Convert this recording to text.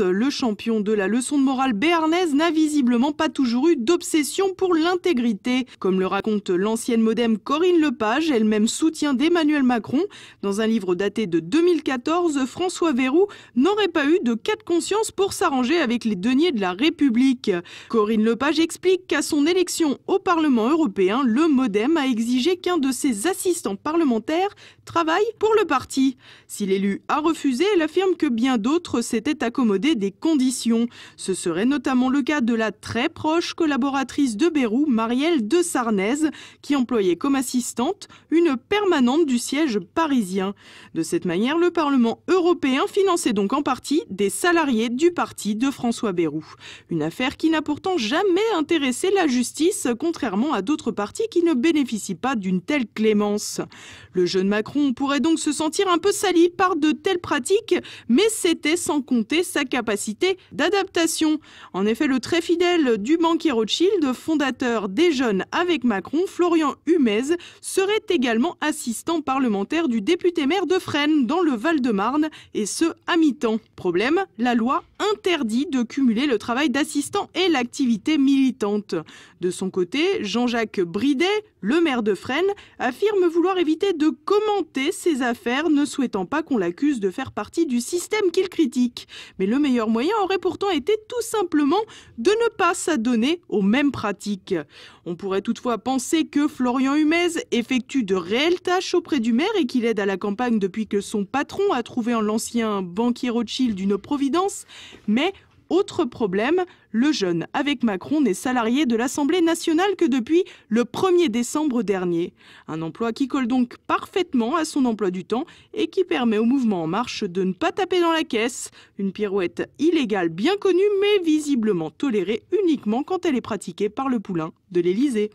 Le champion de la leçon de morale béarnaise n'a visiblement pas toujours eu d'obsession pour l'intégrité. Comme le raconte l'ancienne modem Corinne Lepage, elle-même soutien d'Emmanuel Macron, dans un livre daté de 2014, François Verrou n'aurait pas eu de cas de conscience pour s'arranger avec les deniers de la République. Corinne Lepage explique qu'à son élection au Parlement européen, le modem a exigé qu'un de ses assistants parlementaires travaille pour le parti. Si l'élu a refusé, elle affirme que bien d'autres s'étaient accordés des conditions. Ce serait notamment le cas de la très proche collaboratrice de Bérou, Marielle de Sarnez, qui employait comme assistante une permanente du siège parisien. De cette manière, le Parlement européen finançait donc en partie des salariés du parti de François Bérou. Une affaire qui n'a pourtant jamais intéressé la justice, contrairement à d'autres partis qui ne bénéficient pas d'une telle clémence. Le jeune Macron pourrait donc se sentir un peu sali par de telles pratiques, mais c'était sans compter sa capacité d'adaptation. En effet, le très fidèle du banquier Rothschild, fondateur des Jeunes avec Macron, Florian Humez, serait également assistant parlementaire du député maire de Fresnes dans le Val-de-Marne, et ce à mi-temps. Problème, la loi interdit de cumuler le travail d'assistant et l'activité militante. De son côté, Jean-Jacques Bridet, le maire de Fresnes, affirme vouloir éviter de commenter ses affaires, ne souhaitant pas qu'on l'accuse de faire partie du système qu'il critique. Mais le meilleur moyen aurait pourtant été tout simplement de ne pas s'adonner aux mêmes pratiques. On pourrait toutefois penser que Florian Humez effectue de réelles tâches auprès du maire et qu'il aide à la campagne depuis que son patron a trouvé en l'ancien banquier Rothschild une providence, mais autre problème, le jeune, avec Macron, n'est salarié de l'Assemblée nationale que depuis le 1er décembre dernier. Un emploi qui colle donc parfaitement à son emploi du temps et qui permet au mouvement En Marche de ne pas taper dans la caisse. Une pirouette illégale bien connue mais visiblement tolérée uniquement quand elle est pratiquée par le poulain de l'Élysée.